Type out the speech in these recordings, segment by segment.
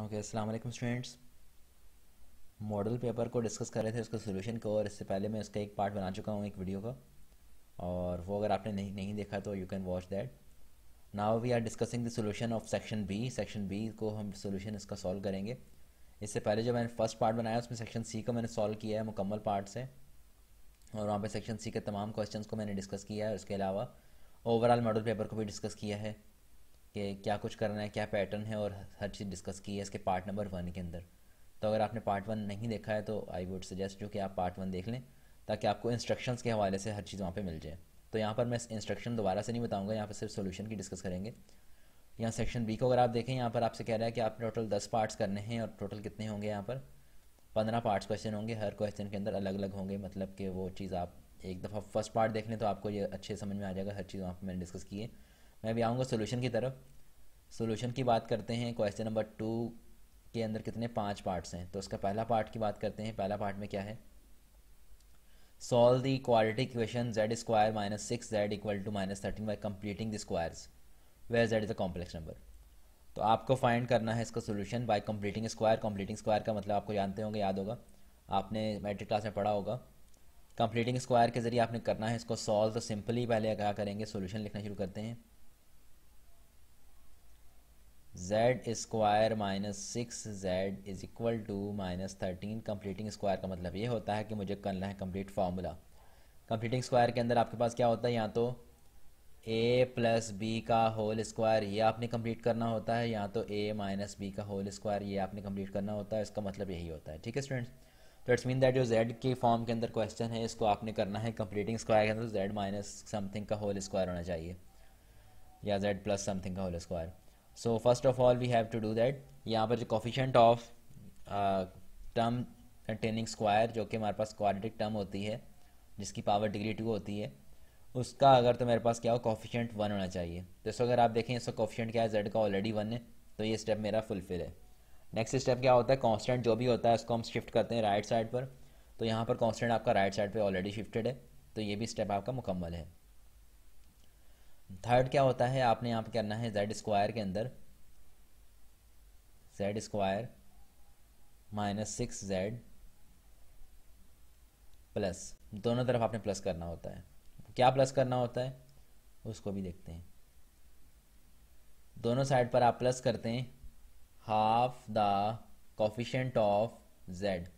Okay अस्सलाम वालेकुम students model paper को डिस्कस कर रहे थे उसके सोल्यूशन को और इससे पहले मैं उसका एक पार्ट बना चुका हूँ एक वीडियो का और वो अगर आपने नहीं नहीं देखा तो you can watch that now we are discussing the solution of section B section B को हम सोल्यूशन इसका सॉल्व करेंगे इससे पहले जो मैंने फर्स्ट पार्ट बनाया उसमें सेक्शन सी को मैंने सॉल्व किया है मुकम्मल पार्ट से और वहाँ पर सेक्शन सी के तमाम क्वेश्चन को मैंने डिस्कस किया है उसके अलावा ओवरऑल मॉडल पेपर को भी डिस्कस किया है कि क्या कुछ करना है क्या पैटर्न है और हर चीज़ डिस्कस की है इसके पार्ट नंबर वन के अंदर तो अगर आपने पार्ट वन नहीं देखा है तो आई वुड सजेस्ट यू कि आप पार्ट वन देख लें ताकि आपको इंस्ट्रक्शंस के हवाले से हर चीज़ वहाँ पे मिल जाए तो यहाँ पर मैं इंस्ट्रक्शन दोबारा से नहीं बताऊँगा यहाँ पर सिर्फ सोल्यूशन की डिस्कस करेंगे यहाँ सेक्शन बी को अगर आप देखें यहाँ पर आपसे कह रहा है कि आप टोटल दस पार्ट्स करने हैं और टोटल कितने होंगे यहाँ पर पंद्रह पार्ट्स क्वेश्चन होंगे हर क्वेश्चन के अंदर अलग अलग होंगे मतलब कि वो चीज़ आप एक दफ़ा फर्स्ट पार्ट देख लें तो आपको ये अच्छे समझ में आ जाएगा हर चीज़ वहाँ पर मैंने डिस्कस की है मैं भी आऊँगा सोल्यूशन की तरफ सोल्यूशन की बात करते हैं क्वेश्चन नंबर टू के अंदर कितने पांच पार्ट्स हैं तो उसका पहला पार्ट की बात करते हैं पहला पार्ट में क्या है solve the quality equation z square minus six z equal to minus thirteen by completing the squares where z is a complex number तो आपको फाइंड करना है इसका solution by completing square completing square का मतलब आपको जानते होंगे याद होगा आपने मैट्रिक क्लास में पढ़ा होगा कम्प्लीटिंग स्क्वायर के जरिए आपने करना है इसको सॉल्व तो सिंपली पहले क्या करेंगे सोल्यूशन लिखना शुरू करते हैं z square minus six z is equal to minus thirteen completing square का मतलब ये होता है कि मुझे करना है कम्प्लीट फार्मूला कम्प्लीटिंग स्क्वायर के अंदर आपके पास क्या होता है या तो ए प्लस बी का होल स्क्वायर ये आपने कम्प्लीट करना होता है या तो ए माइनस बी का होल स्क्वायर ये आपने कम्प्लीट करना होता है इसका मतलब यही होता है ठीक है स्टूडेंट्स तो इट्स मीन दैट जो जेड के फॉर्म के अंदर क्वेश्चन है इसको आपने करना है कम्प्लीटिंग स्क्वायर के अंदर जेड माइनस समथिंग का होल स्क्वायर होना चाहिए या जेड प्लस समथिंग का whole square so first of all we have to do that यहाँ पर जो coefficient of term containing square जो कि हमारे पास क्वाड्रेटिक टर्म होती है जिसकी पावर डिग्री टू होती है उसका अगर तो मेरे पास क्या हो कॉफिशेंट वन होना चाहिए तो इसको अगर आप देखें इसका कॉफिशेंट क्या है जेड का ऑलरेडी वन है तो ये स्टेप मेरा फुलफिल है नेक्स्ट स्टेप क्या होता है कॉन्स्टेंट जो भी होता है उसको हम शिफ्ट करते हैं राइट साइड पर तो यहाँ पर कॉन्स्टेंट आपका राइट साइड पर ऑलरेडी शिफ्टेड है तो ये भी स्टेप आपका मुकम्मल है थर्ड क्या होता है आपने यहाँ पे करना है जेड स्क्वायर के अंदर z square minus six z plus दोनों तरफ आपने प्लस करना होता है क्या प्लस करना होता है उसको भी देखते हैं दोनों साइड पर आप प्लस करते हैं half the coefficient of z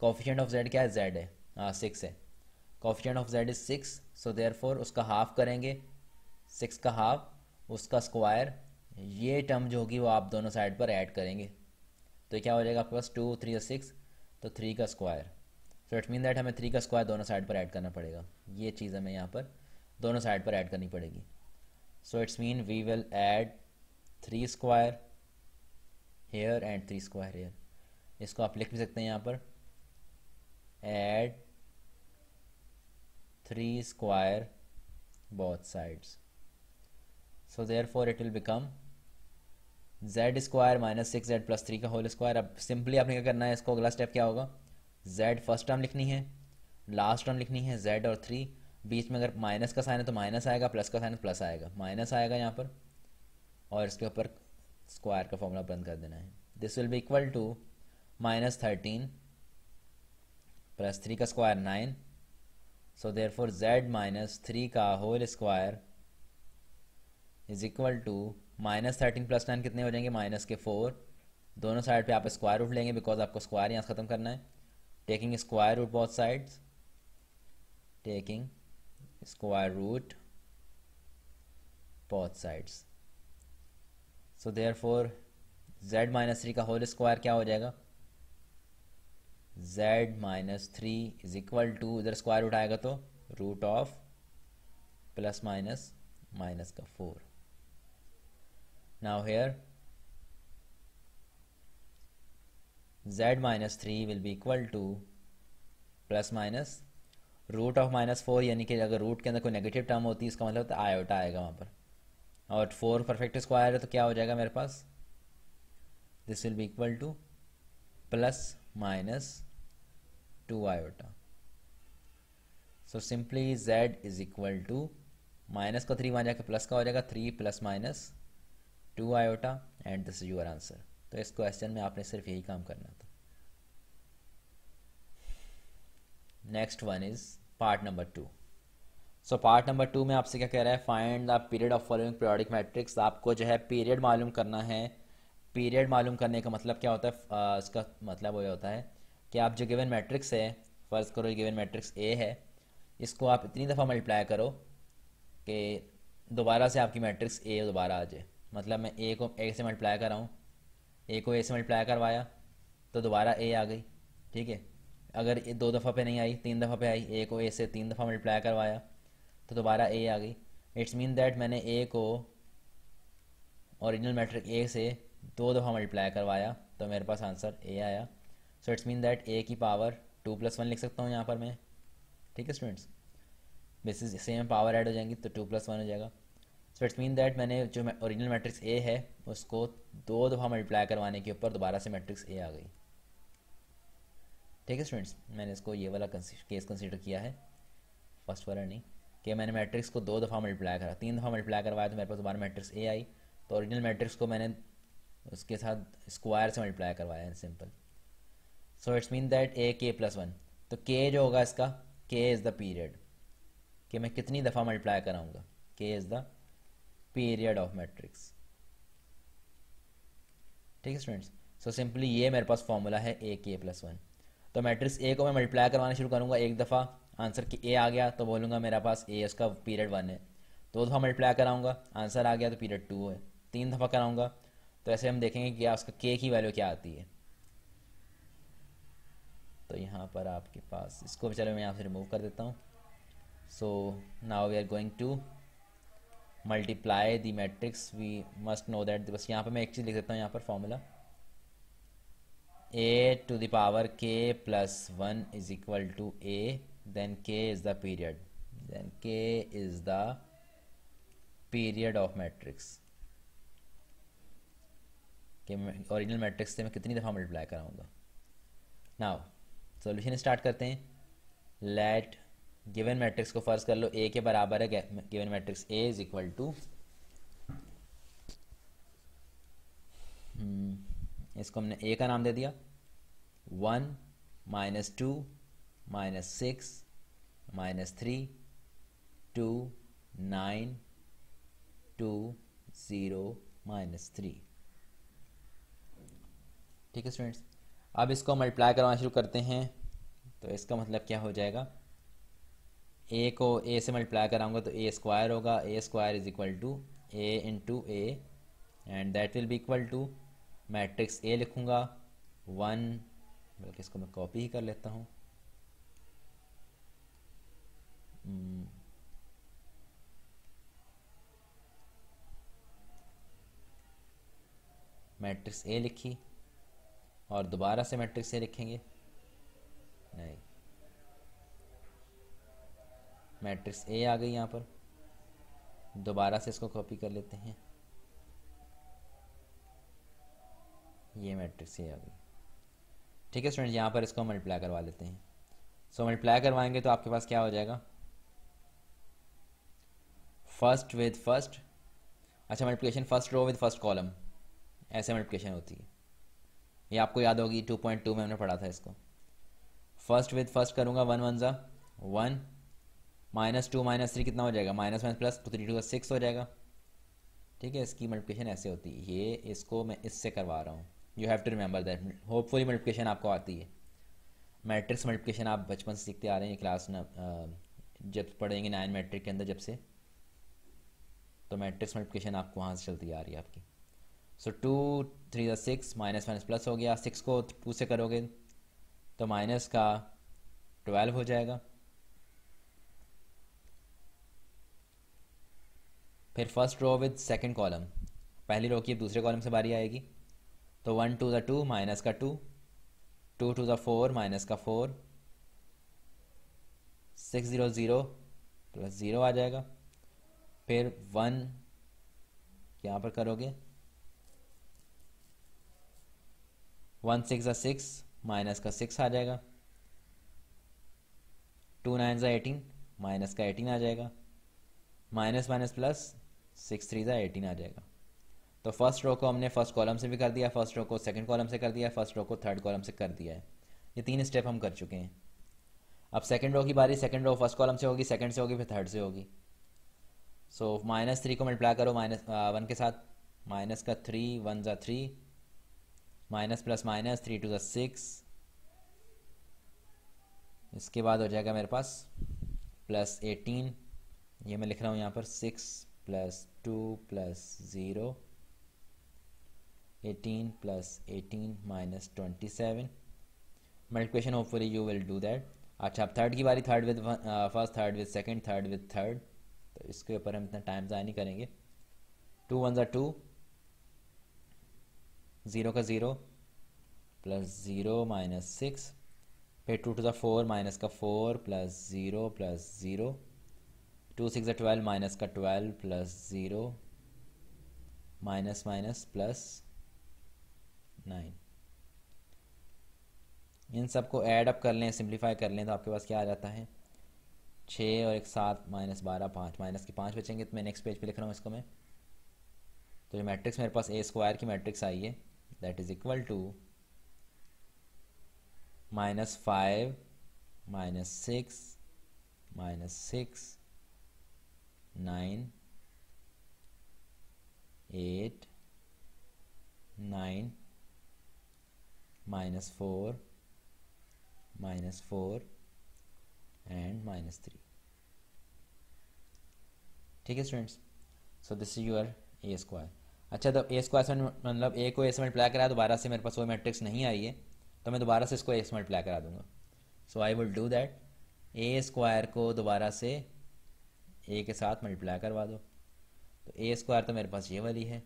coefficient of z क्या है जेड है सिक्स हाँ, है coefficient of z is six so there उसका हाफ करेंगे सिक्स का हाफ उसका स्क्वायर ये टर्म जो होगी वो आप दोनों साइड पर ऐड करेंगे तो क्या हो जाएगा आपके पास टू थ्री और सिक्स तो थ्री का square so it mean that हमें थ्री का स्क्वायर दोनों साइड पर ऐड करना पड़ेगा ये चीज़ हमें यहाँ पर दोनों साइड पर ऐड करनी पड़ेगी so it's mean we will add three square here and three square here इसको आप लिख भी सकते हैं यहाँ पर add three square both sides so there therefore it will become z square minus six z plus three का whole square अब सिंपली आपने क्या करना है इसको अगला स्टेप क्या होगा जेड फर्स्ट टर्म लिखनी है लास्ट टर्म लिखनी है जेड और थ्री बीच में अगर माइनस का साइन है तो माइनस आएगा प्लस का साइन है प्लस तो आएगा माइनस आएगा यहाँ पर और इसके ऊपर स्क्वायर का फॉर्मूला बंद कर देना है this will be equal to minus thirteen plus three का square nine so there therefore z minus three का whole square is equal to minus thirteen plus nine कितने हो जाएंगे माइनस के फोर दोनों साइड पे आप स्क्वायर रूट लेंगे बिकॉज आपको स्क्वायर यहाँ ख़त्म करना है taking square root both sides taking square root both sides so there therefore z minus three का होल स्क्वायर क्या हो जाएगा z minus three is equal to इधर स्क्वायर रूट आएगा तो root of plus minus minus का four now here z minus 3 will be equal to plus minus root of minus four यानी कि अगर रूट के अंदर कोई नेगेटिव टर्म होती है इसका मतलब होता है आयोटा आएगा वहाँ पर और फोर परफेक्ट स्क्वायर है तो क्या हो जाएगा मेरे पास this will be equal to plus minus two iota so simply z is equal to minus का थ्री वहाँ जाकर प्लस का हो जाएगा three plus minus two iota and this is your answer तो इस क्वेश्चन में आपने सिर्फ यही काम करना था next one is part number two so part number two में आपसे क्या कह रहा है find the period of following periodic matrix आपको जो है पीरियड मालूम करना है पीरियड मालूम करने का मतलब क्या होता है uh, इसका मतलब वो होता है कि आप जो गिवन मैट्रिक्स है फ़र्ज़ करो गिवन मैट्रिक्स ए है इसको आप इतनी दफ़ा मल्टीप्लाई करो कि दोबारा से आपकी मैट्रिक्स ए दोबारा आ जाए मतलब मैं ए को ए से मल्टीप्लाई कराऊँ ए को ए से मल्टीप्लाई करवाया तो दोबारा ए आ गई ठीक है अगर ये दो दफ़ा पे नहीं आई तीन दफ़ा पे आई ए को ए से तीन दफ़ा मल्टीप्लाई करवाया तो दोबारा ए आ गई इट्स मीन दैट मैंने ए को ओरिजिनल मैट्रिक ए से दो दफ़ा मल्टीप्लाई करवाया तो मेरे पास आंसर ए आया so it's mean that A की पावर टू प्लस वन लिख सकता हूँ यहाँ पर मैं ठीक है students basis same power add हो जाएंगी तो टू प्लस वन हो जाएगा सो इट्स मीन दैट मैंने जो ओरिजिनल मैट्रिक्स ए है उसको दो दफ़ा मल्टीप्लाई करवाने के ऊपर दोबारा से मैट्रिक्स ए आ गई ठीक है स्टूडेंट्स मैंने इसको ये वाला केस कंसिडर किया है फर्स्ट वाला नहीं कि मैंने मैट्रिक्स को दो दफ़ा मल्टीप्लाई करा तीन दफ़ा मल्टीप्लाई करवाया तो मेरे पास दोबारा मैट्रिक्स ए आई तो ओरिजिनल मैट्रिक्स को मैंने उसके साथ स्क्वायर से मल्टीप्लाई करवाया simple so it's mean that A k plus one तो के जो होगा इसका के इज़ द पीरियड कि मैं कितनी दफ़ा मल्टीप्लाई कराऊंगा k is the period of matrix ठीक है स्टूडेंट्स सो सिंपली ये मेरे पास फॉर्मूला है ए के प्लस वन तो मैट्रिक्स ए को मैं मल्टीप्लाई करवाना शुरू करूंगा एक दफ़ा आंसर की ए आ गया तो बोलूंगा मेरा पास ए उसका पीरियड वन है दो दफ़ा मल्टीप्लाई कराऊंगा आंसर आ गया तो पीरियड टू है तीन दफ़ा कराऊंगा तो ऐसे हम देखेंगे कि उसका के की वैल्यू क्या आती है तो यहाँ पर आपके पास इसको चलो मैं यहाँ से रिमूव कर देता हूँ so now we are going to multiply the matrix we must know that बस यहाँ पर मैं एक चीज़ लिख देता हूँ यहाँ पर formula A to the power k plus one is equal to A then k is the period then k is the period of matrix कि ओरिजिनल मैट्रिक्स से मैं कितनी दफ़ा मल्टीप्लाई कराऊंगा नाउ सोल्यूशन स्टार्ट करते हैं लेट गिवन मैट्रिक्स को फर्ज कर लो ए के बराबर है given matrix A is equal to इसको हमने ए का नाम दे दिया one minus two minus six minus three two nine two zero minus three ठीक है स्टूडेंट्स अब इसको मल्टीप्लाई करवाना शुरू करते हैं तो इसका मतलब क्या हो जाएगा ए को ए से मल्टीप्लाई कराऊंगा तो ए स्क्वायर होगा A square is equal to A into A and that will be equal to matrix A लिखूँगा वन बल्कि इसको मैं कॉपी ही कर लेता हूँ मैट्रिक्स hmm. ए लिखी और दोबारा से मैट्रिक्स ए लिखेंगे नहीं मैट्रिक्स ए आ गई यहाँ पर दोबारा से इसको कॉपी कर लेते हैं ये मैट्रिक्स ए आ गई ठीक है स्टूडेंट यहाँ पर इसको मल्टीप्लाई करवा लेते हैं सो मल्टीप्लाई करवाएंगे तो आपके पास क्या हो जाएगा फर्स्ट विद फर्स्ट अच्छा multiplication first row with first column ऐसे मल्टीप्लिकेशन होती है ये आपको याद होगी टू पॉइंट टू में हमने पढ़ा था इसको फर्स्ट विद फर्स्ट करूँगा वन वन ज़ा one minus two minus three कितना हो जाएगा माइनस माइनस प्लस टू तो थ्री टू का सिक्स हो जाएगा ठीक है इसकी मल्टीप्लिकेशन ऐसे होती है ये इसको मैं इससे करवा रहा हूँ you have to remember that hopefully multiplication आपको आती है मैट्रिक्स मल्टीप्लिकेशन आप बचपन से सीखते आ रहे हैं क्लास न जब पढ़ेंगे नाइन मैट्रिक के अंदर जब से तो मैट्रिक्स मल्टीप्लिकेशन आपको वहाँ से चलती आ रही है आपकी so two three six minus minus plus हो गया सिक्स को टू से करोगे तो माइनस का ट्वेल्व हो जाएगा फिर first row with second column पहली रो की अब दूसरे कॉलम से बारी आएगी तो one two the two minus का two two two the four minus का four six zero zero plus zero आ जाएगा फिर वन यहाँ पर करोगे वन सिक्स ज़ा सिक्स माइनस का सिक्स आ जाएगा टू नाइन ज़ा एटीन माइनस का एटीन आ जाएगा minus minus plus six three ज़ा एटीन आ जाएगा तो फर्स्ट रो को हमने फर्स्ट कॉलम से भी कर दिया फर्स्ट रो को सेकंड कॉलम से कर दिया फर्स्ट रो को थर्ड कॉलम से कर दिया है ये तीन स्टेप हम कर चुके हैं अब सेकंड रो की बारी सेकंड रो फर्स्ट कॉलम से होगी सेकंड से होगी फिर थर्ड से होगी सो माइनस थ्री को मल्टीप्लाई करो माइनस वन के साथ माइनस का थ्री वन ज़ा three minus plus minus three two ज़ा सिक्स इसके बाद हो जाएगा मेरे पास प्लस एटीन ये मैं लिख रहा हूँ यहाँ पर six plus two plus zero eighteen plus eighteen minus twenty seven multiplication hopefully you will do that अच्छा अब थर्ड की बारी third with first third with second third with third तो इसके ऊपर हम इतना टाइम ज़ाया नहीं करेंगे टू वन ज़ा टू ज़ीरो का zero plus zero minus six फिर टू टू ज़ा फोर माइनस का four plus zero plus zero two six twelve minus का twelve plus zero minus minus plus nine इन सबको ऐड अप कर लें सिंप्लीफाई कर लें तो आपके पास क्या आ जाता है छः और एक सात माइनस बारह पाँच माइनस के पाँच बचेंगे तो मैं नेक्स्ट पेज पे लिख रहा हूँ इसको मैं तो ये मैट्रिक्स मेरे पास ए स्क्वायर की मैट्रिक्स आई है that is equal to minus five minus six minus six nine eight nine minus four minus four and minus three ठीक है students so this is your A square अच्छा तो ए स्क्वायर से मतलब ए को ए से मल्टीप्लाई करा दोबारा से मेरे पास वो मैट्रिक्स नहीं आई है तो मैं दोबारा से इसको ए से मल्टीप्लाई करा दूंगा so I will do that A square को दोबारा से ए के साथ मल्टीप्लाई करवा दो तो ए स्क्वायर तो मेरे पास ये वाली है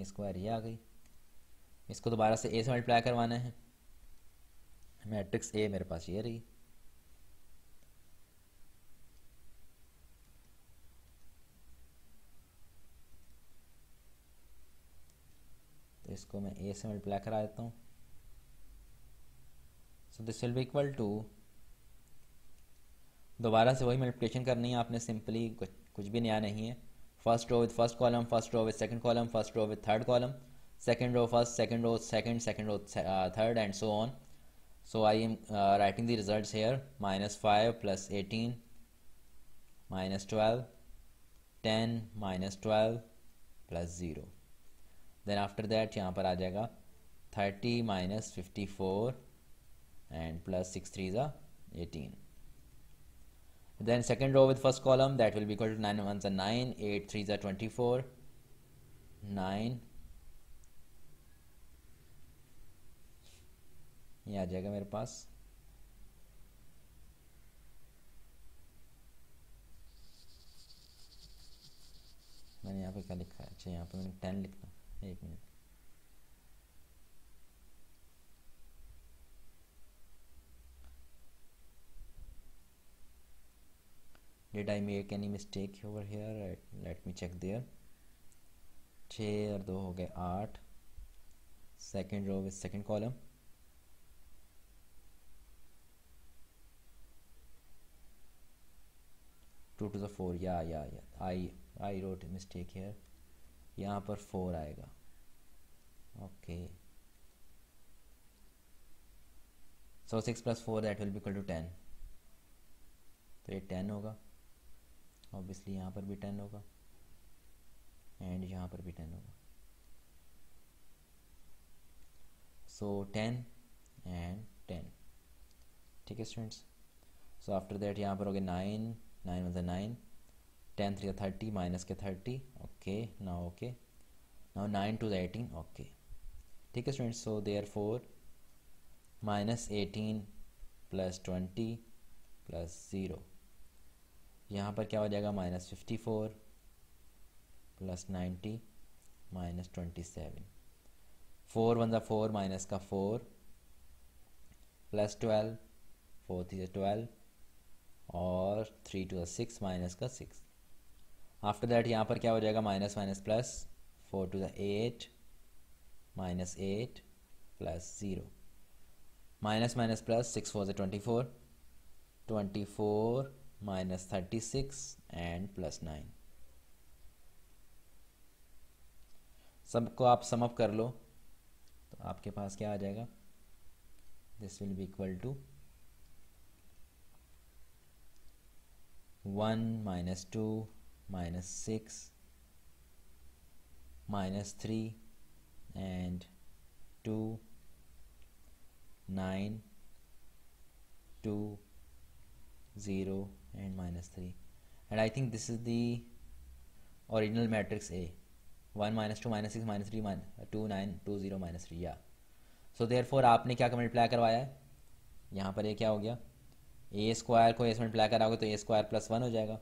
ए स्क्वायर ये आ गई इसको दोबारा से ए से मल्टीप्लाई करवाना है मैट्रिक्स ए मेरे पास ये रही तो इसको मैं ए से मल्टीप्लाई करा देता हूँ so this will be equal to दोबारा से वही मल्टीप्लिकेशन करनी है आपने सिंपली कुछ, कुछ भी नया नहीं है first row with first column first row with second column first row with third column second row first second row second second row third and so on so I am writing the result here minus five plus eighteen minus twelve ten minus twelve plus zero then after that यहाँ पर आ जाएगा thirty minus fifty four and plus 6 3 is 18 then second row with first column that will be equal to 9 1s are 9 8 3s are 24 9 ये आ जाएगा मेरे पास मैंने यहाँ पे क्या लिखा है अच्छा यहाँ पे मैंने टेन लिखा एक minute did I make any mistake over here right, let me check there छः और दो हो गए आठ second row with second column two two the four या या या I I wrote mistake here यहाँ पर फोर आएगा okay so six plus four that will be equal to ten तो ये टेन होगा ऑब्वियसली यहाँ पर भी टेन होगा एंड यहाँ पर भी टेन होगा सो टेन एंड टेन ठीक है स्टूडेंट्स सो आफ्टर दैट यहाँ पर हो गया nine nine one nine ten three thirty minus के थर्टी ओके ना ओके ना नाइन टू एटीन ओके ठीक है students so there four minus eighteen plus twenty plus zero यहाँ पर क्या हो जाएगा minus fifty four plus ninety minus twenty seven four one ज़ा फोर माइनस का four plus twelve four three twelve और थ्री टू सिक्स माइनस का six after that यहाँ पर क्या हो जाएगा minus minus plus four two the eight minus eight plus zero minus minus plus six four ज़ा twenty four twenty four minus 36 and plus 9 सबको आप समअप कर लो तो आपके पास क्या आ जाएगा this will be equal to one minus two minus six minus three and two nine two zero and minus 3 and I think this is the original matrix A 1 minus 2 minus 6 minus 3 minus 2 9 2 0 minus 3 या सो therefore आपने क्या multiply करवाया है यहाँ पर ये क्या हो गया ए स्क्वायर को ए से मल्टीप्लाई कराओगे तो ए स्क्वायर प्लस वन हो जाएगा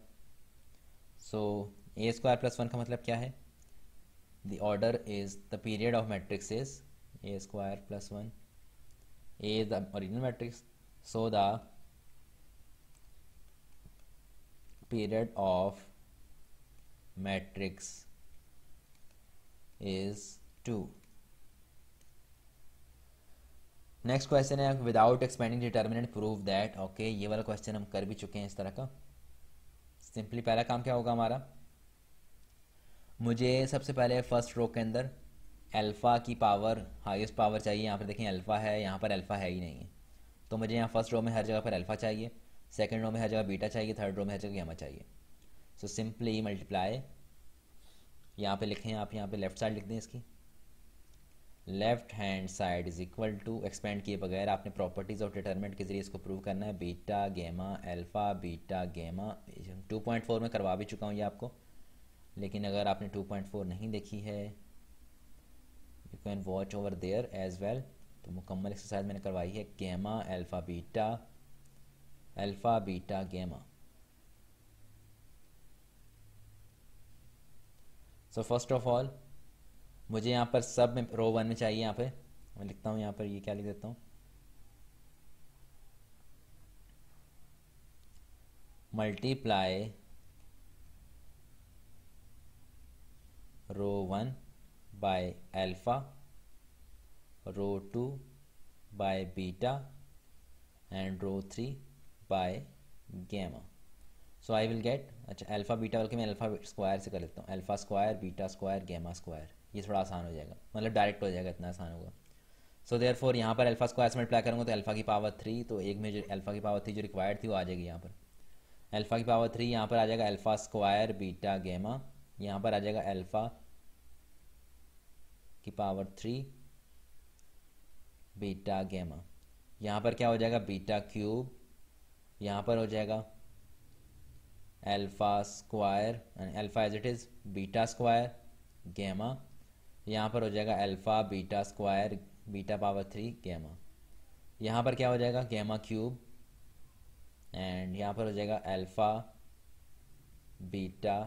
so A square plus one का मतलब क्या है the order is the period of matrix is A square plus one a is the original matrix so the period of matrix is 2 next question है without expanding determinant prove that okay ये वाला question हम कर भी चुके हैं इस तरह का सिंपली पहला काम क्या होगा हमारा मुझे सबसे पहले फर्स्ट रो के अंदर अल्फ़ा की पावर हाईएस्ट पावर चाहिए यहाँ पर देखें अल्फ़ा है यहाँ पर अल्फ़ा है ही नहीं है तो मुझे यहाँ फर्स्ट रो में हर जगह पर अल्फ़ा चाहिए सेकेंड रो में हर जगह बीटा चाहिए थर्ड रो में हर जगह गामा चाहिए सो सिंपली मल्टीप्लाई यहाँ पे लिखें आप यहाँ पे लेफ्ट साइड लिख दें इसकी left hand side is equal to expand किए बगैर आपने प्रॉपर्टीज़ ऑफ डिटर्मेंट के जरिए इसको प्रूव करना है beta gamma alpha beta gamma two point four में करवा भी चुका हूँ ये आपको लेकिन अगर आपने टू पॉइंट फोर नहीं देखी है you can watch over there as well तो मुकम्मल एक्सरसाइज मैंने करवाई है गेमा एल्फ़ा बीटा अल्फा बीटा गेमा सो फर्स्ट ऑफ ऑल मुझे यहां पर सब में रो वन में चाहिए यहां पे मैं लिखता हूं यहां पर ये क्या लिख देता हूं multiply row one by alpha row two by beta and row three by gamma so I will get अच्छा अल्फ़ा बीटा बल्कि मैं अल्फ़ा स्क्वायर से कर लेता हूँ alpha square beta square gamma square ये थोड़ा आसान हो जाएगा मतलब डायरेक्ट हो जाएगा इतना आसान होगा सो देयर फोर यहाँ पर अल्फ़ा स्क्वायर से मल्टीप्लाई करूँगा तो अल्फ़ा की पावर थ्री तो एक में जो अल्फ़ा की पावर थ्री जो रिक्वायर्ड थी वो आ जाएगी यहाँ पर अल्फ़ा की पावर थ्री यहाँ पर आ जाएगा अल्फ़ा स्क्वायर बीटा गैमा यहाँ पर आ जाएगा अल्फ़ा की पावर थ्री बीटा गैमा यहाँ पर क्या हो जाएगा बीटा क्यूब यहाँ पर हो जाएगा alpha square alpha as it is beta square gamma यहाँ पर हो जाएगा alpha beta square beta power three gamma यहाँ पर क्या हो जाएगा गैमा क्यूब एंड यहाँ पर हो जाएगा अल्फ़ा बीटा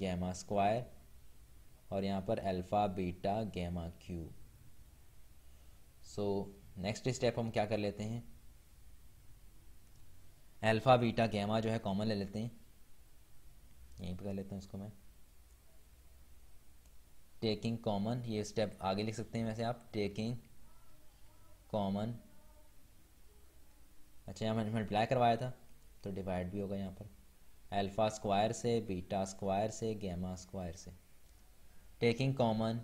गैमा स्क्वायर और यहाँ पर alpha beta gamma cube so next step हम क्या कर लेते हैं अल्फ़ा बीटा गैमा जो है कॉमन ले लेते हैं यहीं पर कर लेता हूँ इसको मैं टेकिंग कॉमन ये स्टेप आगे लिख सकते हैं वैसे आप टेकिंग कॉमन अच्छा यहाँ मैंने मल्टीप्लाई करवाया था तो डिवाइड भी होगा यहाँ पर अल्फ़ा स्क्वायर से बीटा स्क्वायर से गैमा स्क्वायर से taking common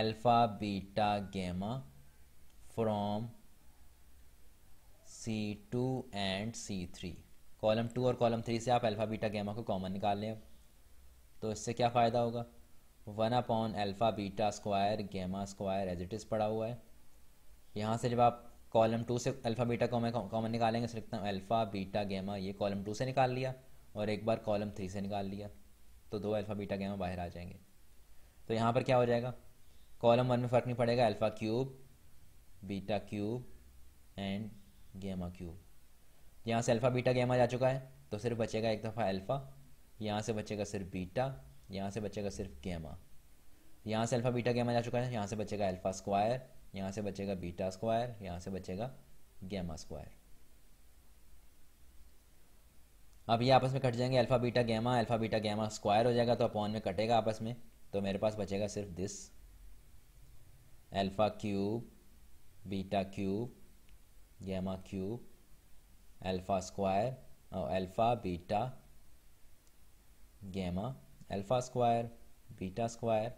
alpha beta gamma from C two and C three column two और कॉलम थ्री से आप अल्फ़ा बीटा गैमा को कॉमन निकाल लें तो इससे क्या फ़ायदा होगा one upon alpha beta square gamma square as it is पड़ा हुआ है यहाँ से जब आप कॉलम टू से अल्फ़ा बीटा कॉमन कॉमन निकालेंगे तो लिखता हूँ अल्फ़ा बीटा गैमा ये कॉलम टू से निकाल लिया और एक बार कॉलम थ्री से निकाल लिया तो दो अल्फ़ा बीटा गैमा बाहर आ जाएंगे तो यहाँ पर क्या हो जाएगा कॉलम वन में फ़र्क नहीं पड़ेगा alpha cube beta cube and gamma cube यहाँ से अल्फ़ा बीटा गैमा जा चुका है तो सिर्फ बचेगा एक दफ़ा अल्फ़ा यहाँ से बचेगा सिर्फ बीटा यहाँ से बचेगा सिर्फ गैमा यहाँ से अल्फ़ा बीटा गैमा जा चुका है यहाँ से बचेगा अल्फ़ा स्क्वायर यहाँ से बचेगा बीटा स्क्वायर यहाँ से बचेगा गैमा स्क्वायर अब ये आपस में कट जाएंगे alpha beta gamma alpha beta gamma square हो जाएगा तो अपॉन में कटेगा आपस में तो मेरे पास बचेगा सिर्फ this alpha cube beta cube gamma cube alpha square or alpha beta gamma alpha square beta square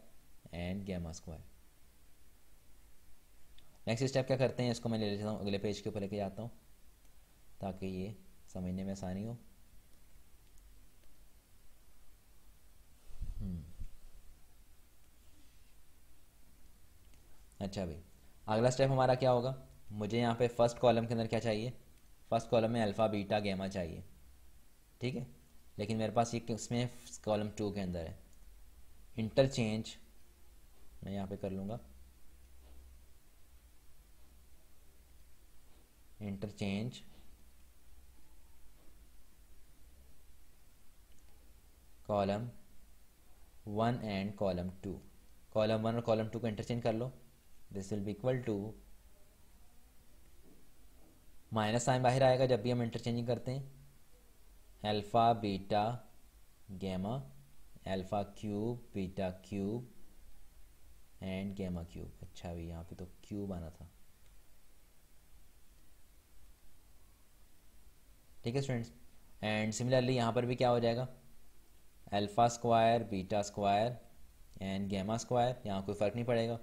and gamma square next step क्या करते हैं इसको मैं ले लेता हूँ अगले पेज के ऊपर लेके जाता हूँ ताकि ये समझने में आसानी हो हम्म। अच्छा भाई अगला स्टेप हमारा क्या होगा मुझे यहाँ पे फर्स्ट कॉलम के अंदर क्या चाहिए फर्स्ट कॉलम में अल्फ़ा बीटा गेमा चाहिए ठीक है लेकिन मेरे पास ये इसमें कॉलम टू के अंदर है इंटरचेंज मैं यहाँ पे कर लूँगा interchange column one and column two column one और कॉलम टू को इंटरचेंज कर लो this will be equal to minus sign बाहर आएगा जब भी हम इंटरचेंजिंग करते हैं alpha beta gamma alpha cube beta cube and gamma cube अच्छा अभी यहाँ पे तो क्यूब आना था ठीक है स्टूडेंट्स एंड सिमिलरली यहाँ पर भी क्या हो जाएगा alpha square beta square and gamma square यहाँ कोई फ़र्क नहीं पड़ेगा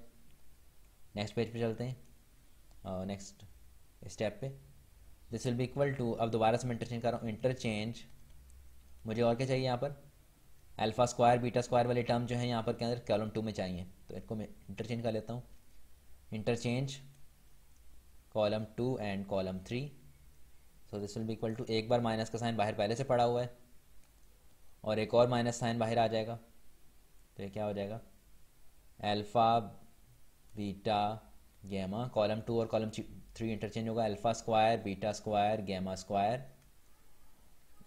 नेक्स्ट पेज पे चलते हैं नेक्स्ट स्टेप पे दिस विल भी इक्वल टू अब दोबारा से मैं इंटरचेंज कर रहा हूँ इंटरचेंज मुझे और क्या चाहिए यहाँ पर अल्फ़ा स्क्वायर बीटा स्क्वायर वाले टर्म जो है यहाँ पर के अंदर कॉलम टू में चाहिए तो इनको मैं इंटरचेंज कर लेता हूँ interchange column two and column three so this will भी इक्वल टू एक बार माइनस का साइन बाहर पहले से पड़ा हुआ है और एक और माइनस साइन बाहर आ जाएगा तो ये क्या हो जाएगा alpha beta gamma column two और कॉलम थ्री इंटरचेंज होगा alpha square beta square gamma square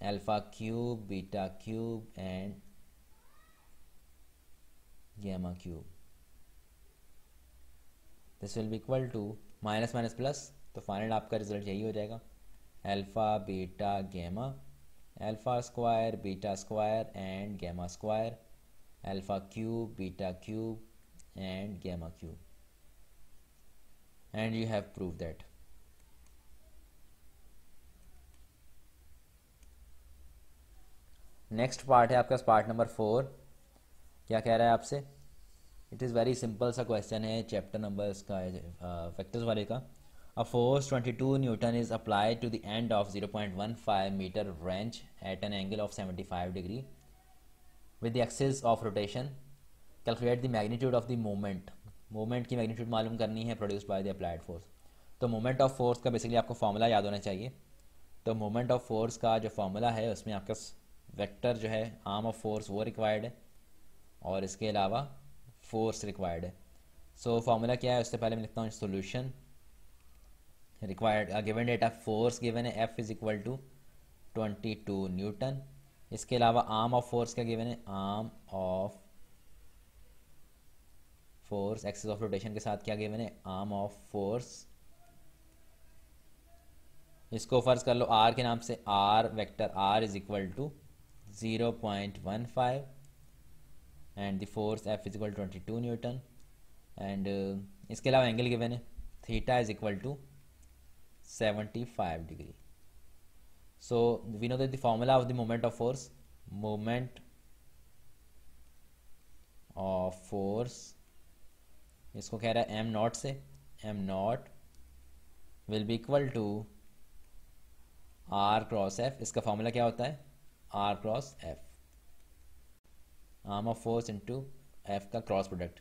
alpha cube beta cube and gamma cube this will be equal to minus minus plus तो फाइनल आपका रिजल्ट यही हो जाएगा alpha beta gamma alpha square beta square and gamma square alpha cube beta cube and gamma cube and you have proved that next part है आपका part number four क्या कह रहा है आपसे इट इज़ वेरी सिंपल सा question है chapter number का फैक्टर्स वाले का a force 22 newton is applied to the end of 0.15 metre wrench at an angle of 75 degree with the axis of rotation calculate the magnitude of the moment moment की magnitude मालूम करनी है produce by the applied force तो moment of force का basically आपको formula याद होना चाहिए तो मोमेंट ऑफ फोर्स का जो फार्मूला है उसमें आपका वेक्टर जो है आर्म ऑफ फोर्स वो रिक्वायर्ड है और इसके अलावा फोर्स रिक्वायर्ड है सो so, फार्मूला क्या है उससे पहले मैं लिखता हूँ solution required given data force given है F is equal to twenty two newton इसके अलावा आर्म ऑफ फोर्स का गिवन है arm of force axis of rotation के साथ क्या किया मैंने आर्म ऑफ फोर्स इसको फर्ज कर लो आर के नाम से R vector R is equal to zero point one five and the force F is equal twenty two newton and इसके अलावा एंगल गिवन है theta is equal to seventy five degree so we know the formula of the moment of force moment of force इसको कह रहा है M not से M not will be equal to R cross F इसका formula क्या होता है are cross F arm of force into F का क्रॉस प्रोडक्ट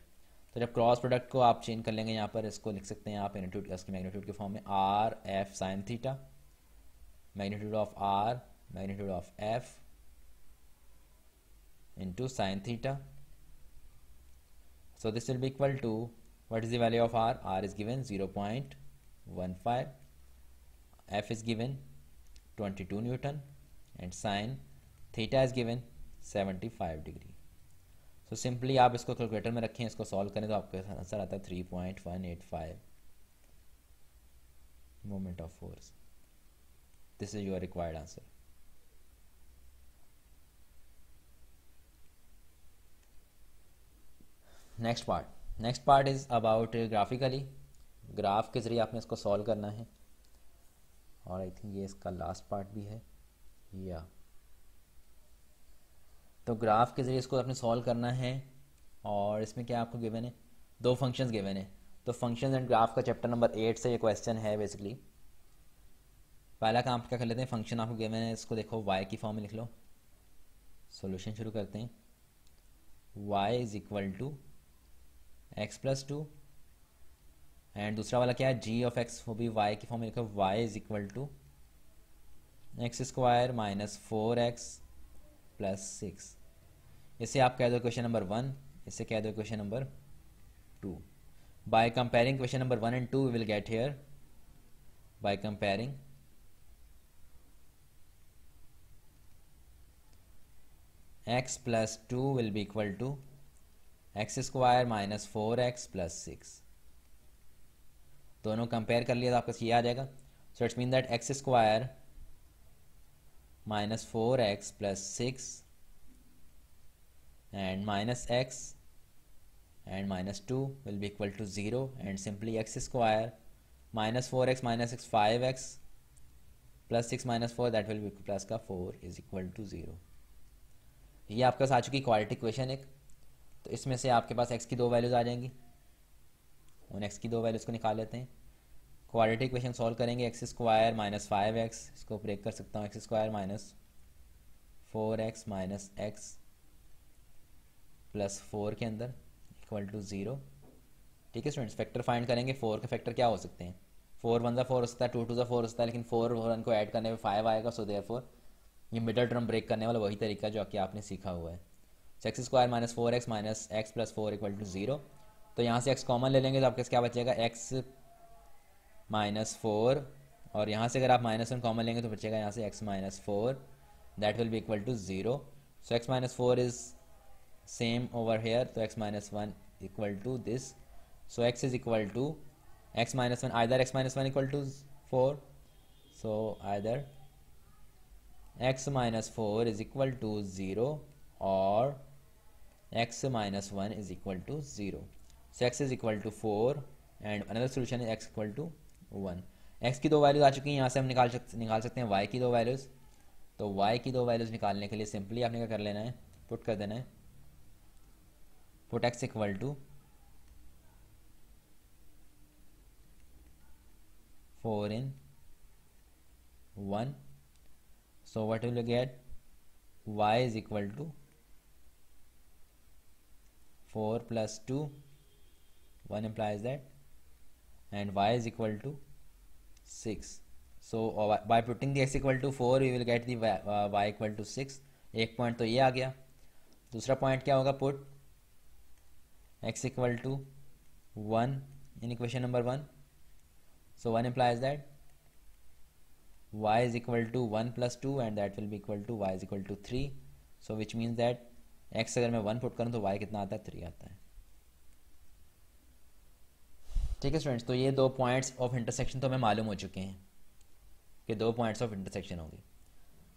तो जब क्रॉस प्रोडक्ट को आप चेंज कर लेंगे यहाँ पर इसको लिख सकते हैं आप एनीट्यूड इसकी मैग्नीट्यूड के फॉर्म में R F sine theta magnitude of R magnitude of F into sine theta so this will be equal to What is the value of R? R is given 0.15. F is given 22 Newton. And sine theta is given 75 degree. So simply, you put it in the calculator and solve it, then you get the answer 3.185 moment of force. this is your required answer. Next part. Next part is about graphically graph के ज़रिए आपने इसको solve करना है और I think ये इसका last part भी है या तो ग्राफ के ज़रिए इसको आपने सॉल्व करना है और इसमें क्या आपको गिवन है दो फंक्शंस गिवन है तो फंक्शंस एंड ग्राफ का चैप्टर नंबर एट से ये क्वेश्चन है बेसिकली पहला काम क्या कर लेते हैं फंक्शन आपको गिवन है इसको देखो वाई की फॉर्म में लिख लो सोल्यूशन शुरू करते हैं y is equal to x plus two and दूसरा वाला क्या है जी ऑफ एक्स वो भी वाई की फॉर्म में लिखा y is equal to x square minus four x plus six इसे आप कह दो क्वेश्चन नंबर वन इसे कह दो question number two by comparing question number one and two will get here by by x plus two will will equal to x square minus four x plus six दोनों compare कर लिया तो आपका ये आ जाएगा so it's mean that x square minus four x plus six and minus x and minus two will be equal to zero and simply x square minus four x minus x five x plus six minus four that will be plus का four is equal to zero ये आपके पास आ चुकी quality question एक तो इसमें से आपके पास x की दो वैल्यूज़ आ जाएंगी उन एक्स की दो वैल्यूज़ को निकाल लेते हैं क्वाड्रेटिक इक्वेशन सॉल्व करेंगे x square minus five x इसको ब्रेक कर सकता हूँ x square minus four x minus x plus four के अंदर इक्वल टू ज़ीरो ठीक है स्टूडेंट्स फैक्टर फाइंड करेंगे फोर के फैक्टर क्या हो सकते हैं फोर वन ज़ा फोर हो सकता है टू टू ज़ा फोर हो सकता है लेकिन फोर वन को ऐड करने में फाइव आएगा सो देयर फोर ये मिडल टर्म ब्रेक करने वाला वही तरीका जो कि आपने सीखा हुआ है six x square minus four x minus x plus four equal to zero तो यहाँ से एक्स कॉमन ले लेंगे तो आपके क्या बचेगा एक्स माइनस फोर और यहाँ से अगर आप माइनस वन कॉमन लेंगे तो बचेगा यहाँ से x minus four that will be equal to zero so x minus four is same over here तो x minus one equal to this so x is equal to x minus one either x minus one equal to four so either x minus four is equal to zero और x minus 1 is equal to 0 so x is equal to 4 and another solution is x equal to 1 x की दो values आ चुकी हैं यहाँ से हम निकाल सकते निकाल सकते हैं y की दो values. तो y की दो values निकालने के लिए simply आपने क्या कर लेना है Put कर देना है Put x equal to four in one So what will you get? y is equal to 4 plus 2 1 implies that and y is equal to 6 so uh, by putting the x equal to 4 we will get the y, uh, y equal to 6 एक point तो ये आ गया दूसरा point क्या होगा put x equal to 1. In equation number 1 so 1 implies that y is equal to 1 plus 2 and that will be equal to y is equal to 3 so which means that x अगर मैं one put करूँ तो Y कितना आता है three आता है ठीक है स्टूडेंट्स तो ये दो पॉइंट्स ऑफ इंटरसेक्शन तो हमें मालूम हो चुके हैं कि दो पॉइंट्स ऑफ इंटरसेक्शन होगी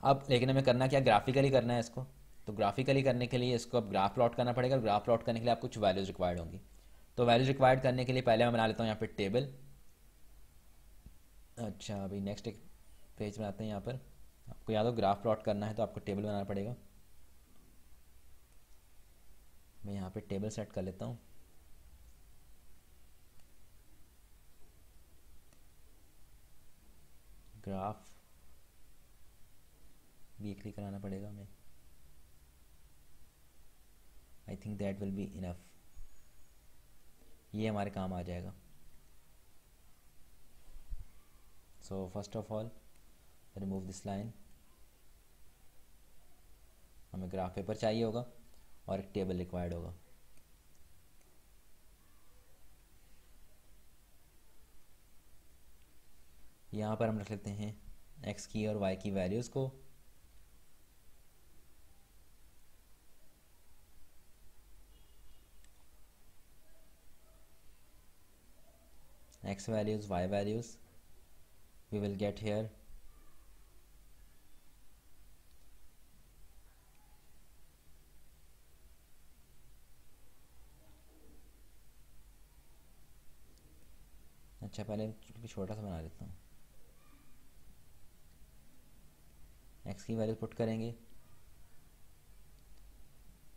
अब लेकिन हमें करना क्या ग्राफिकली करना है इसको तो ग्राफिकली करने के लिए इसको अब ग्राफ प्लॉट करना पड़ेगा ग्राफ प्लॉट करने के लिए आप कुछ वैल्यूज रिक्वायर्ड होंगी तो वैल्यूज रिक्वायर्ड करने के लिए पहले मैं बना लेता हूँ यहाँ पर टेबल अच्छा अभी नेक्स्ट एक पेज बनाते हैं यहाँ पर आपको याद हो ग्राफ प्लॉट करना है तो आपको टेबल बनाना पड़ेगा मैं यहाँ पे टेबल सेट कर लेता हूँ ग्राफ एक कराना पड़ेगा हमें I think that will be enough ये हमारे काम आ जाएगा so first of all remove this line हमें ग्राफ पेपर चाहिए होगा और एक टेबल रिक्वायर्ड होगा यहाँ पर हम रख लेते हैं एक्स की और वाई की वैल्यूज़ को x values y values we will get here अच्छा पहले क्योंकि छोटा सा बना लेता हूँ एक्स की वैल्यूज पुट करेंगे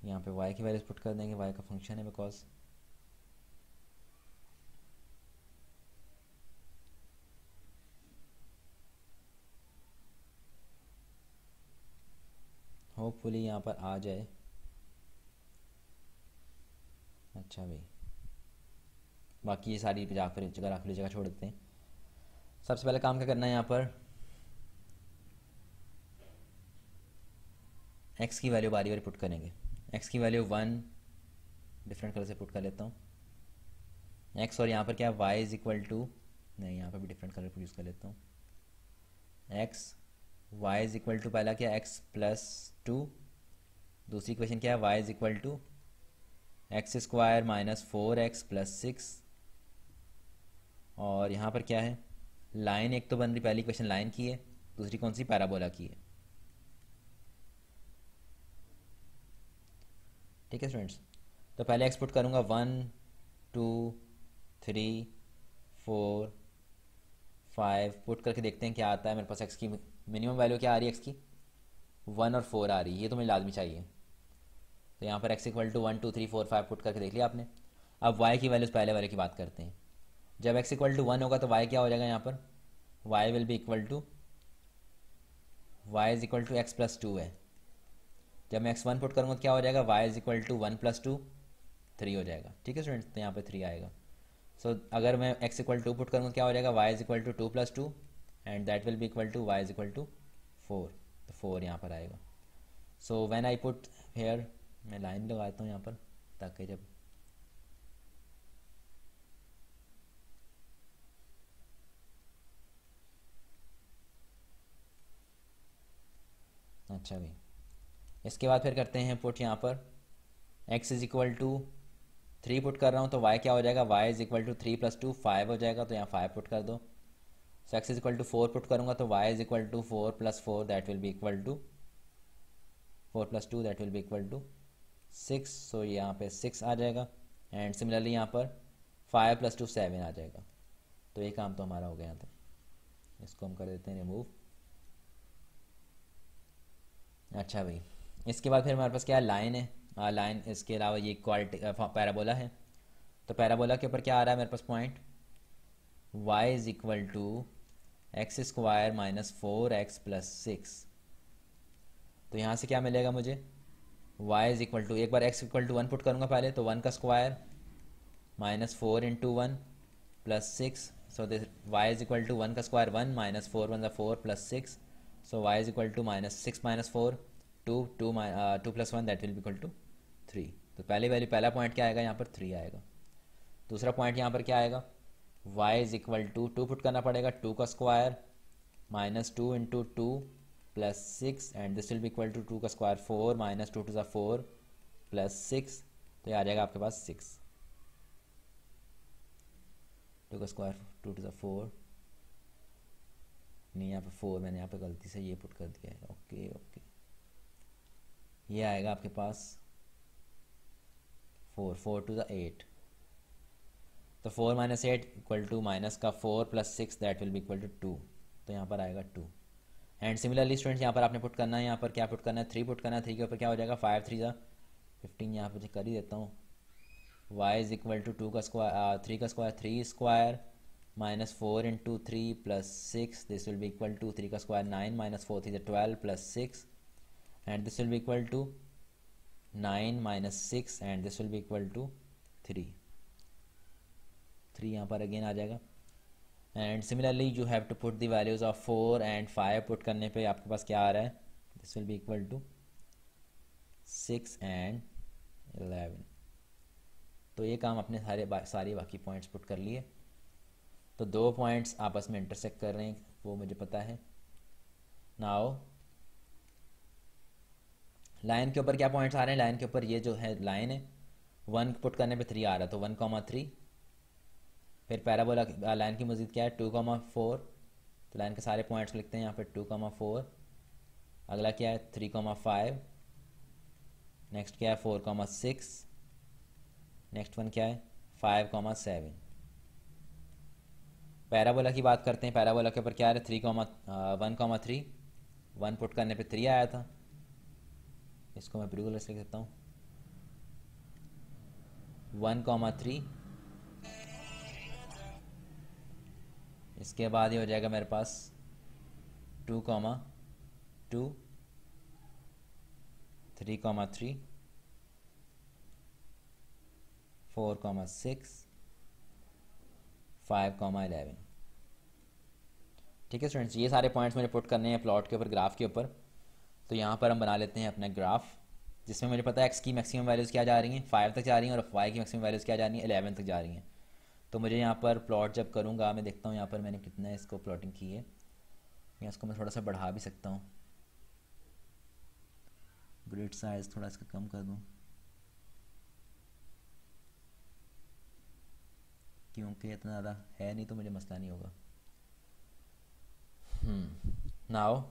यहाँ पे वाई की वैल्यूज पुट कर देंगे वाई का फंक्शन है बिकॉज होपफुली यहाँ पर आ जाए अच्छा भाई बाकी ये सारी मजाक फिर जगह आखिरी जगह छोड़ देते हैं सबसे पहले काम क्या करना है यहाँ पर एक्स की वैल्यू बारी बारी पुट करेंगे एक्स की वैल्यू वन डिफरेंट कलर से पुट कर लेता हूँ एक्स और यहाँ पर क्या वाई इज़ इक्वल टू नहीं यहाँ पर भी डिफरेंट कलर यूज़ कर लेता हूँ x y is equal to पहला क्या एक्स प्लस टू दूसरी क्वेश्चन क्या है y is equal to x square minus four x plus six और यहाँ पर क्या है लाइन एक तो बन रही पहली क्वेश्चन लाइन की है दूसरी कौन सी पैराबोला की है ठीक है स्टूडेंट्स तो पहले एक्सपुट करूँगा one two three four five put करके देखते हैं क्या आता है मेरे पास एक्स की मिनिमम वैल्यू क्या आ रही है एक्स की वन और फोर आ रही है ये तो मुझे लाजमी चाहिए तो यहाँ पर x equal to one two three four five put करके देख लिया आपने अब वाई की वैल्यूज़ पहले वाले की बात करते हैं जब एक्स इक्वल टू वन होगा तो वाई क्या हो जाएगा यहाँ पर y will be equal to y is equal to x plus two है जब मैं एक्स वन पुट करूँगा तो क्या हो जाएगा y is equal to one plus two three हो जाएगा ठीक है स्टूडेंट्स तो यहाँ पर थ्री आएगा सो so, अगर मैं एक्स इक्वल टू पुट करूँगा तो क्या हो जाएगा y is equal to two plus two and that will be equal to y is equal to four तो फोर यहाँ पर आएगा so when I put here मैं लाइन लगाता हूँ यहाँ पर ताकि जब अच्छा भाई इसके बाद फिर करते हैं पुट यहाँ पर x is equal to three put कर रहा हूँ तो वाई क्या हो जाएगा y is equal to three plus two five हो जाएगा तो यहाँ फाइव पुट कर दो so x is equal to four put करूँगा तो y is equal to four plus four that will be equal to four plus two that will be equal to six सो यहाँ पे सिक्स आ जाएगा and similarly यहाँ पर five plus two seven आ जाएगा तो ये काम तो हमारा हो गया था इसको हम कर देते हैं रिमूव अच्छा भाई इसके बाद फिर हमारे पास क्या लाइन है लाइन हाँ, इसके अलावा ये क्वालिटी पैराबोला है तो पैराबोला के ऊपर क्या आ रहा है मेरे पास point y is equal to x square minus four x plus six तो यहाँ से क्या मिलेगा मुझे y इज़ इक्वल टू एक बार x equal to one put करूँगा पहले तो वन का square minus four into one plus six so this y is equal to one का square one minus four one का four plus six so y is equal to minus six minus four two two two plus that will be equal to three तो पहले value पहला point क्या आएगा यहाँ पर three आएगा दूसरा पॉइंट यहाँ पर क्या आएगा y is equal to two put करना पड़ेगा टू का square minus two into two plus six and this will भी इक्वल टू टू का square four minus two two ज़ा फोर प्लस सिक्स तो ये आ जाएगा आपके पास सिक्स टू का स्क्वायर टू टू ज़ा फोर नहीं यहाँ पे फोर मैंने यहाँ पे गलती से ये पुट कर दिया है ओके ओके ये आएगा आपके पास four four two the eight तो four minus eight equal to minus का four plus six that will भी इक्वल टू टू तो यहाँ पर आएगा टू एंड सिमिलरली स्टूडेंट्स यहाँ पर आपने पुट करना है यहाँ पर क्या पुट करना है थ्री पुट करना है थ्री के ऊपर क्या हो जाएगा फाइव थ्री का फिफ्टीन यहाँ पर कर ही देता हूँ y is equal to two का स्क्वायर थ्री uh, का square three square minus 4 into three plus six this will be equal to three का square nine minus four three twelve plus six and this will be equal to nine minus six and this will be equal to three three यहाँ पर again आ जाएगा and similarly you have to put the values of four and five put करने पे आपके पास क्या आ रहा है this will be equal to six and eleven तो ये काम अपने सारे बा, सारे बाकी पॉइंट्स पुट कर लिए तो दो पॉइंट्स आपस में इंटरसेक्ट कर रहे हैं वो मुझे पता है नाओ लाइन के ऊपर क्या पॉइंट्स आ रहे हैं लाइन के ऊपर ये जो है लाइन है वन पुट करने पे थ्री आ रहा है तो वन कॉमा थ्री फिर पैराबोला लाइन की मजीद क्या है टू कॉमा फोर तो लाइन के सारे पॉइंट्स लिखते हैं यहाँ पे टू कॉमा फोर अगला क्या है थ्री कॉमा फाइव नेक्स्ट क्या है four comma six next one क्या है फाइव कॉमा सेवन पैराबोला की बात करते हैं पैराबोला के ऊपर क्या है three comma one comma three one put करने पे थ्री आया था इसको मैं ब्लू कलर से लिख हूँ वन कॉमा थ्री इसके बाद ये हो जाएगा मेरे पास two comma two three comma three four comma six five comma eleven ठीक है स्टूडेंट्स ये सारे पॉइंट्स मुझे पुट करने हैं प्लॉट के ऊपर ग्राफ के ऊपर तो यहाँ पर हम बना लेते हैं अपना ग्राफ जिसमें मुझे पता है एक्स की मैक्सिमम वैल्यूज़ क्या जा रही हैं फाइव तक जा रही हैं और वाई की मैक्सिमम वैल्यूज़ क्या जा रही हैं एलेवन तक जा रही हैं तो मुझे यहाँ पर प्लॉट जब करूँगा मैं देखता हूँ यहाँ पर मैंने कितना इसको प्लॉटिंग की है या इसको मैं थोड़ा सा बढ़ा भी सकता हूँ ग्रेड साइज़ थोड़ा इसका कम कर दूँ क्योंकि इतना ज़्यादा है नहीं तो मुझे मसला नहीं होगा now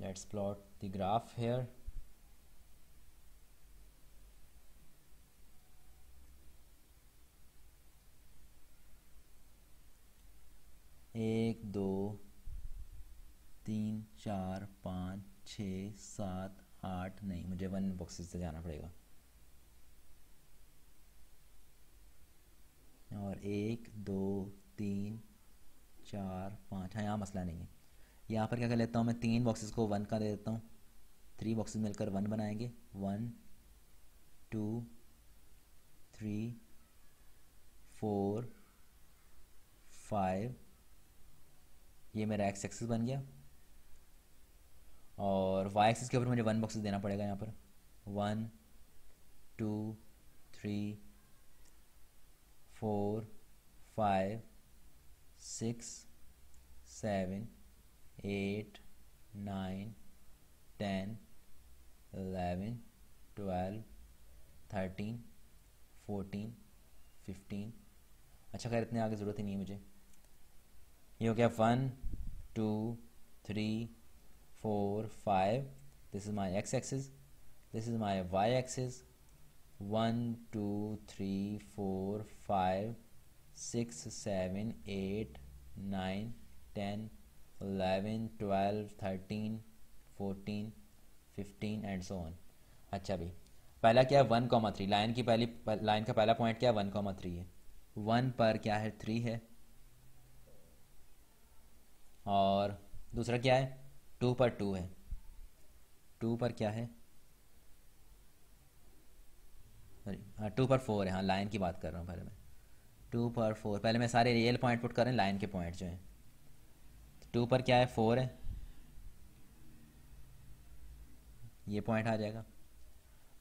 let's plot the graph here एक दो तीन चार पाँच छ सात आठ नहीं मुझे वन बॉक्सेस से जाना पड़ेगा और एक दो तीन चार पाँच हाँ यहाँ मसला नहीं है यहाँ पर क्या कर लेता हूँ मैं तीन बॉक्सेस को वन का दे देता हूँ थ्री बॉक्सेस मिलकर वन बनाएंगे one two three four five ये मेरा एक्स एक्सिस बन गया और वाई एक्सिस के ऊपर मुझे वन बॉक्सेस देना पड़ेगा यहाँ पर one two three four, five, six, seven, eight, nine, ten, eleven, twelve, thirteen, fourteen, fifteen. अच्छा खैर इतने आगे ज़रूरत ही नहीं है मुझे ये हो गया one two three four five this is my x axis one two three four five six seven eight nine ten eleven twelve thirteen fourteen fifteen and so on अच्छा भाई पहला क्या है वन कॉमा थ्री लाइन की पहली line का पहला point क्या है वन कॉमा थ्री है वन पर क्या है थ्री है और दूसरा क्या है टू पर टू है टू पर क्या है सॉरी हाँ टू पर फोर है हाँ लाइन की बात कर रहा हूँ पहले मैं टू पर फोर पहले मैं सारे रियल पॉइंट पुट कर रहे हैं लाइन के पॉइंट जो हैं टू पर क्या है फोर है ये पॉइंट आ जाएगा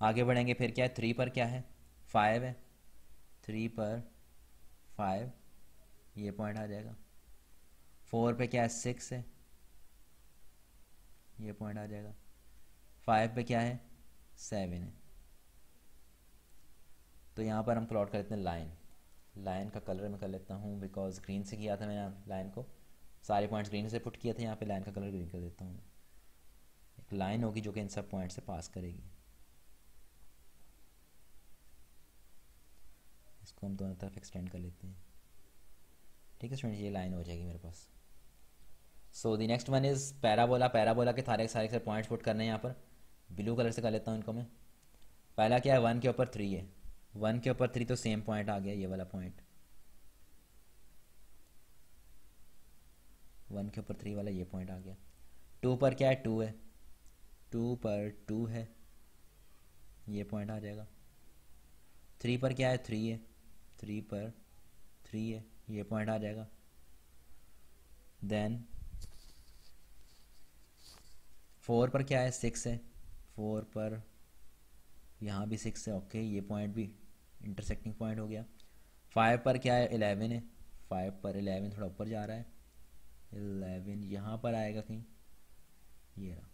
आगे बढ़ेंगे फिर क्या है थ्री पर क्या है फाइव है थ्री पर फाइव ये पॉइंट आ जाएगा फोर पे क्या है सिक्स है ये पॉइंट आ जाएगा फाइव पे क्या है सेवन है तो यहाँ पर हम प्लॉट कर लेते हैं लाइन लाइन का कलर मैं कर लेता हूँ बिकॉज ग्रीन से किया था मैंने लाइन को सारे पॉइंट्स ग्रीन से पुट किया था यहाँ पे लाइन का कलर ग्रीन कर देता हूँ एक लाइन होगी जो कि इन सब पॉइंट से पास करेगी इसको हम दोनों तरफ एक्सटेंड कर लेते हैं ठीक है स्टूडेंट ये लाइन हो जाएगी मेरे पास so the next one is parabola parabola के सारे सारे से पॉइंट्स पुट करने हैं यहाँ पर ब्लू कलर से कर लेता हूँ इनको मैं पहला क्या है वन के ऊपर थ्री है वन के ऊपर थ्री तो सेम पॉइंट आ गया ये वाला पॉइंट वन के ऊपर थ्री वाला ये पॉइंट आ गया टू पर क्या है टू है टू पर टू है ये पॉइंट आ जाएगा थ्री पर क्या है थ्री है थ्री पर थ्री है ये पॉइंट आ जाएगा देन फोर पर क्या है सिक्स है फोर पर यहाँ भी सिक्स है ओके ये पॉइंट भी इंटरसेक्टिंग पॉइंट हो गया फाइव पर क्या है एलेवन है फाइव पर एलेवन थोड़ा ऊपर जा रहा है एलेवन यहाँ पर आएगा कहीं ये रहा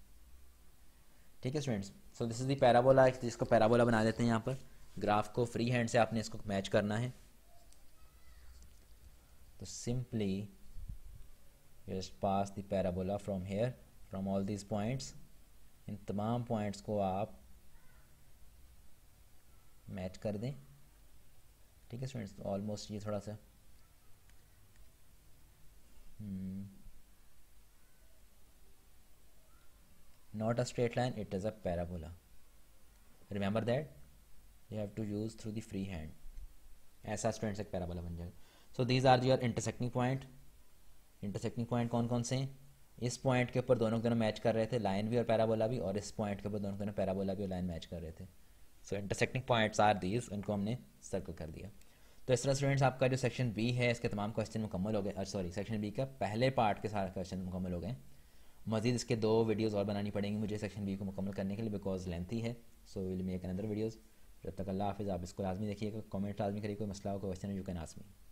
ठीक है students so this is the parabola इसको पैराबोला बना देते हैं यहाँ पर ग्राफ को फ्री हैंड से आपने इसको मैच करना है तो simply just pass the parabola from here from all these points इन तमाम पॉइंट्स को आप मैच कर दें ठीक है स्टूडेंट्स ऑलमोस्ट तो ये थोड़ा सा not a straight line it is a parabola remember that you have to use through the free hand ऐसा स्टूडेंट्स एक पैराबोला बन जाएगा so these are your intersecting point intersecting point कौन कौन से हैं इस पॉइंट के ऊपर दोनों के दोनों मैच कर रहे थे लाइन भी और पैराबोला भी और इस पॉइंट के ऊपर दोनों के दोनों पैराबोला भी और लाइन मैच कर रहे थे so intersecting points are these उनको हमने सर्कल कर दिया तो इस तरह स्टूडेंट्स आपका जो सेक्शन बी है इसके तमाम क्वेश्चन मुकम्मल हो गए सॉरी सेक्शन बी का पहले पार्ट के सारे क्वेश्चन मुकम्मल हो गए मजीद इसके दो वीडियोज़ और बनानी पड़ेंगी मुझे सेक्शन बी को मुकम्मल करने के लिए बिकॉज लेंथी है so will make another videos जब तक अल्लाह हाफिज़ आप इसको लाजमी देखिएगा कमेंट लाजमी करिए कोई मसला हो कोई क्वेश्चन यू कैन आसमी